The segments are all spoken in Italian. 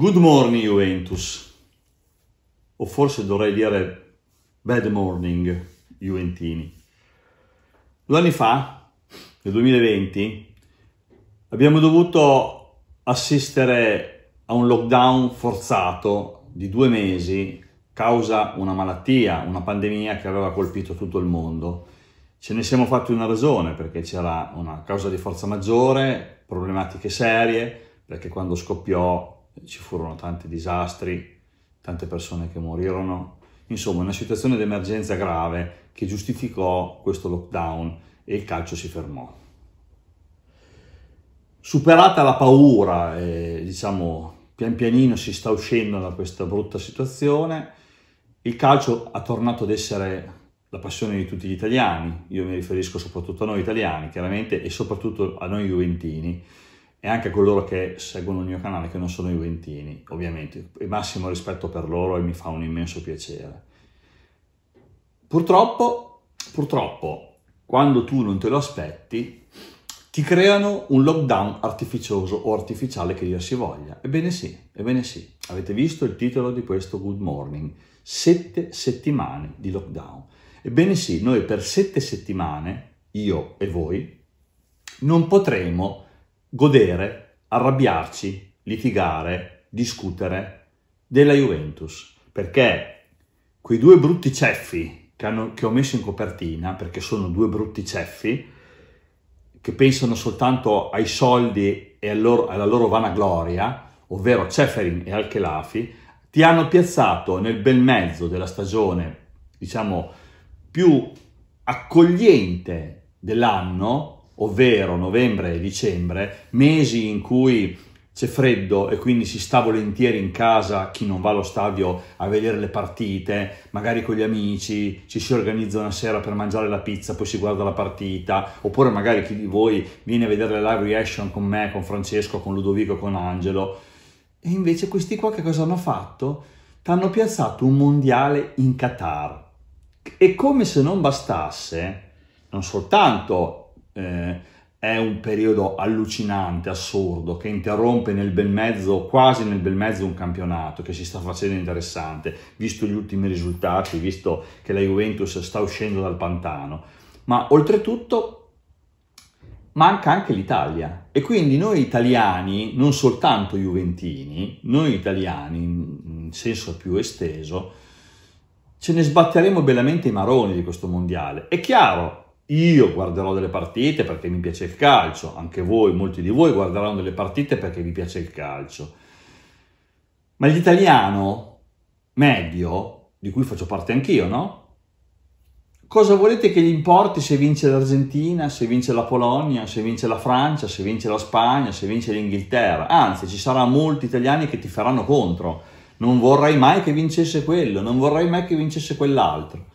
Good morning Juventus, o forse dovrei dire bad morning Juventini. Due anni fa, nel 2020, abbiamo dovuto assistere a un lockdown forzato di due mesi causa una malattia, una pandemia che aveva colpito tutto il mondo. Ce ne siamo fatti una ragione perché c'era una causa di forza maggiore, problematiche serie, perché quando scoppiò ci furono tanti disastri, tante persone che morirono, insomma una situazione d'emergenza grave che giustificò questo lockdown e il calcio si fermò. Superata la paura, eh, diciamo pian pianino si sta uscendo da questa brutta situazione, il calcio ha tornato ad essere la passione di tutti gli italiani, io mi riferisco soprattutto a noi italiani chiaramente e soprattutto a noi juventini, e anche a coloro che seguono il mio canale che non sono i juventini, ovviamente, il massimo rispetto per loro e mi fa un immenso piacere. Purtroppo, purtroppo, quando tu non te lo aspetti, ti creano un lockdown artificioso o artificiale che dir si voglia. Ebbene sì, ebbene sì, avete visto il titolo di questo Good Morning, sette settimane di lockdown. Ebbene sì, noi per sette settimane, io e voi, non potremo godere, arrabbiarci, litigare, discutere della Juventus, perché quei due brutti ceffi che, hanno, che ho messo in copertina, perché sono due brutti ceffi, che pensano soltanto ai soldi e al loro, alla loro vanagloria, ovvero Ceferin e Al-Khelafi, ti hanno piazzato nel bel mezzo della stagione, diciamo, più accogliente dell'anno ovvero novembre e dicembre, mesi in cui c'è freddo e quindi si sta volentieri in casa chi non va allo stadio a vedere le partite, magari con gli amici, ci si organizza una sera per mangiare la pizza, poi si guarda la partita, oppure magari chi di voi viene a vedere le live reaction con me, con Francesco, con Ludovico, con Angelo. E invece questi qua che cosa hanno fatto? T'hanno piazzato un mondiale in Qatar. E come se non bastasse, non soltanto eh, è un periodo allucinante, assurdo, che interrompe nel bel mezzo, quasi nel bel mezzo, un campionato che si sta facendo interessante, visto gli ultimi risultati, visto che la Juventus sta uscendo dal pantano. Ma oltretutto manca anche l'Italia. E quindi noi italiani, non soltanto juventini, noi italiani in senso più esteso, ce ne sbatteremo bellamente i maroni di questo mondiale. È chiaro, io guarderò delle partite perché mi piace il calcio, anche voi, molti di voi guarderanno delle partite perché vi piace il calcio. Ma l'italiano medio, di cui faccio parte anch'io, no? Cosa volete che gli importi se vince l'Argentina, se vince la Polonia, se vince la Francia, se vince la Spagna, se vince l'Inghilterra? Anzi, ci saranno molti italiani che ti faranno contro. Non vorrei mai che vincesse quello, non vorrei mai che vincesse quell'altro.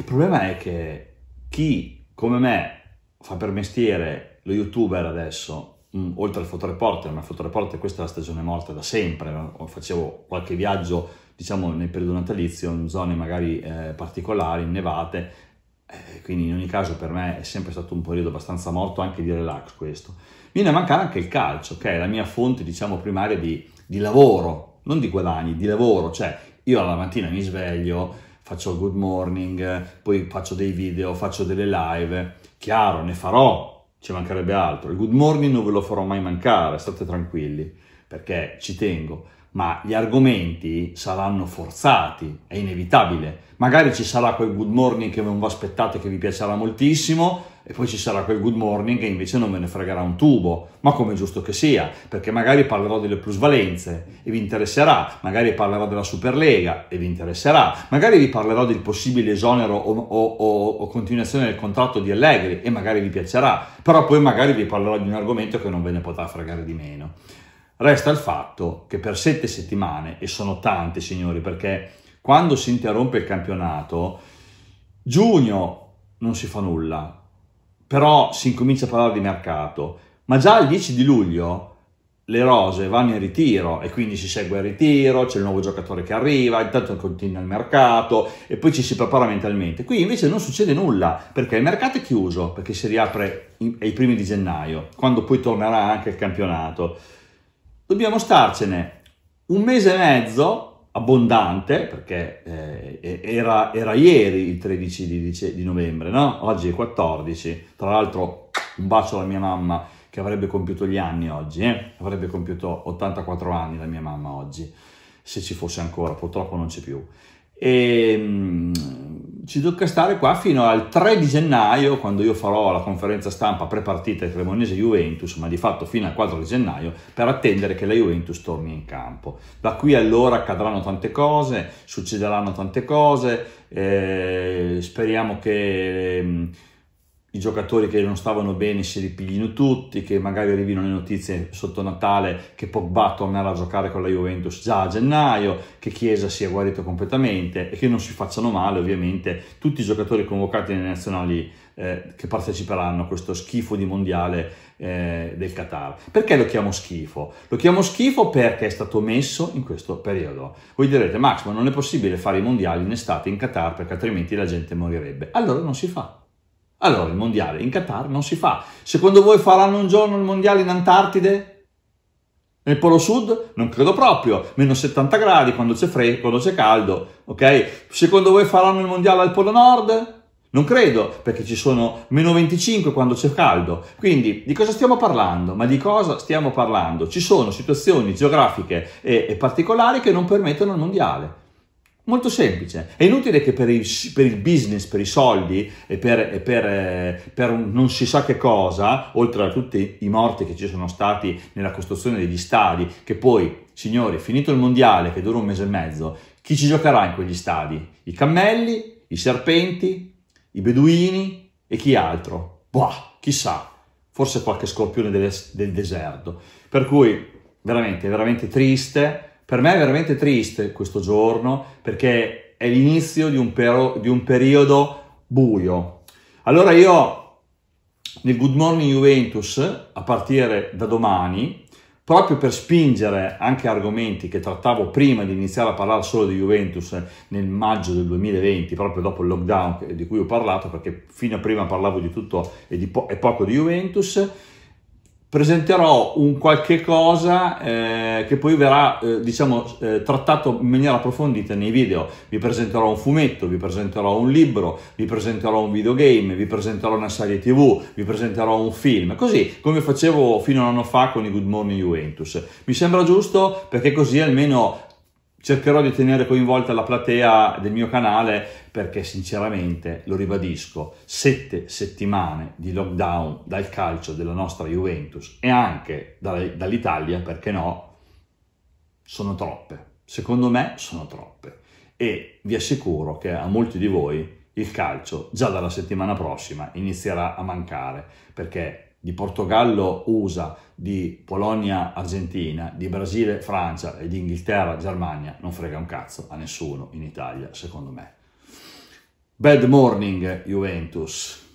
Il problema è che chi come me fa per mestiere lo youtuber adesso, mh, mm, oltre al fotoreporter, ma il fotoreporter questa è la stagione morta da sempre, no? facevo qualche viaggio diciamo nel periodo natalizio in zone magari eh, particolari, innevate, eh, quindi in ogni caso per me è sempre stato un periodo abbastanza morto anche di relax questo. Viene a mancare anche il calcio, che è la mia fonte diciamo primaria di, di lavoro, non di guadagni, di lavoro, cioè io alla mattina mi sveglio, faccio il good morning, poi faccio dei video, faccio delle live. Chiaro, ne farò, ci mancherebbe altro. Il good morning non ve lo farò mai mancare, state tranquilli, perché ci tengo. Ma gli argomenti saranno forzati, è inevitabile. Magari ci sarà quel good morning che non vi aspettate che vi piacerà moltissimo, e poi ci sarà quel good morning che invece non me ne fregherà un tubo, ma come giusto che sia, perché magari parlerò delle plusvalenze e vi interesserà, magari parlerò della Superlega e vi interesserà, magari vi parlerò del possibile esonero o, o, o, o continuazione del contratto di Allegri e magari vi piacerà, però poi magari vi parlerò di un argomento che non ve ne potrà fregare di meno. Resta il fatto che per sette settimane, e sono tante signori, perché quando si interrompe il campionato, giugno non si fa nulla, però si incomincia a parlare di mercato, ma già il 10 di luglio le rose vanno in ritiro e quindi si segue il ritiro, c'è il nuovo giocatore che arriva, intanto continua il mercato e poi ci si prepara mentalmente. Qui invece non succede nulla perché il mercato è chiuso, perché si riapre ai primi di gennaio, quando poi tornerà anche il campionato. Dobbiamo starcene un mese e mezzo abbondante, perché eh, era, era, ieri il 13 di, di novembre, no? oggi è 14, tra l'altro un bacio alla mia mamma che avrebbe compiuto gli anni oggi, eh? avrebbe compiuto 84 anni la mia mamma oggi, se ci fosse ancora, purtroppo non c'è più. E, ehm, ci tocca stare qua fino al 3 di gennaio, quando io farò la conferenza stampa prepartita Cremonese-Juventus, ma di fatto fino al 4 di gennaio, per attendere che la Juventus torni in campo. Da qui allora accadranno tante cose, succederanno tante cose, eh, speriamo che... Mm, i giocatori che non stavano bene si ripiglino tutti, che magari arrivino le notizie sotto Natale che Pogba tornerà a giocare con la Juventus già a gennaio, che Chiesa sia guarito completamente e che non si facciano male ovviamente tutti i giocatori convocati nelle nazionali eh, che parteciperanno a questo schifo di mondiale eh, del Qatar. Perché lo chiamo schifo? Lo chiamo schifo perché è stato messo in questo periodo. Voi direte Max ma non è possibile fare i mondiali in estate in Qatar perché altrimenti la gente morirebbe. Allora non si fa allora il mondiale in Qatar non si fa. Secondo voi faranno un giorno il mondiale in Antartide? Nel Polo Sud? Non credo proprio, meno 70 gradi quando c'è freddo, quando c'è caldo, ok? Secondo voi faranno il mondiale al Polo Nord? Non credo, perché ci sono meno 25 quando c'è caldo. Quindi di cosa stiamo parlando? Ma di cosa stiamo parlando? Ci sono situazioni geografiche e, e particolari che non permettono il mondiale. Molto semplice. È inutile che per il, per il business, per i soldi e, per, e per, eh, per, non si sa che cosa, oltre a tutti i morti che ci sono stati nella costruzione degli stadi, che poi, signori, finito il mondiale che dura un mese e mezzo, chi ci giocherà in quegli stadi? I cammelli, i serpenti, i beduini e chi altro? Boh, chissà, forse qualche scorpione del, del deserto. Per cui, veramente, veramente triste per me è veramente triste questo giorno perché è l'inizio di un, pero- di un periodo buio. Allora io nel Good Morning Juventus, a partire da domani, proprio per spingere anche argomenti che trattavo prima di iniziare a parlare solo di Juventus nel maggio del 2020, proprio dopo il lockdown di cui ho parlato, perché fino a prima parlavo di tutto e, di po- e poco di Juventus, presenterò un qualche cosa eh, che poi verrà eh, diciamo eh, trattato in maniera approfondita nei video vi presenterò un fumetto vi presenterò un libro vi presenterò un videogame vi presenterò una serie tv vi presenterò un film così come facevo fino a un anno fa con i Good Morning Juventus mi sembra giusto perché così almeno cercherò di tenere coinvolta la platea del mio canale perché sinceramente, lo ribadisco, sette settimane di lockdown dal calcio della nostra Juventus e anche dall'Italia, perché no, sono troppe. Secondo me sono troppe. E vi assicuro che a molti di voi il calcio già dalla settimana prossima inizierà a mancare, perché di Portogallo, USA, di Polonia, Argentina, di Brasile, Francia e di Inghilterra, Germania, non frega un cazzo a nessuno in Italia, secondo me. Bad morning, Juventus.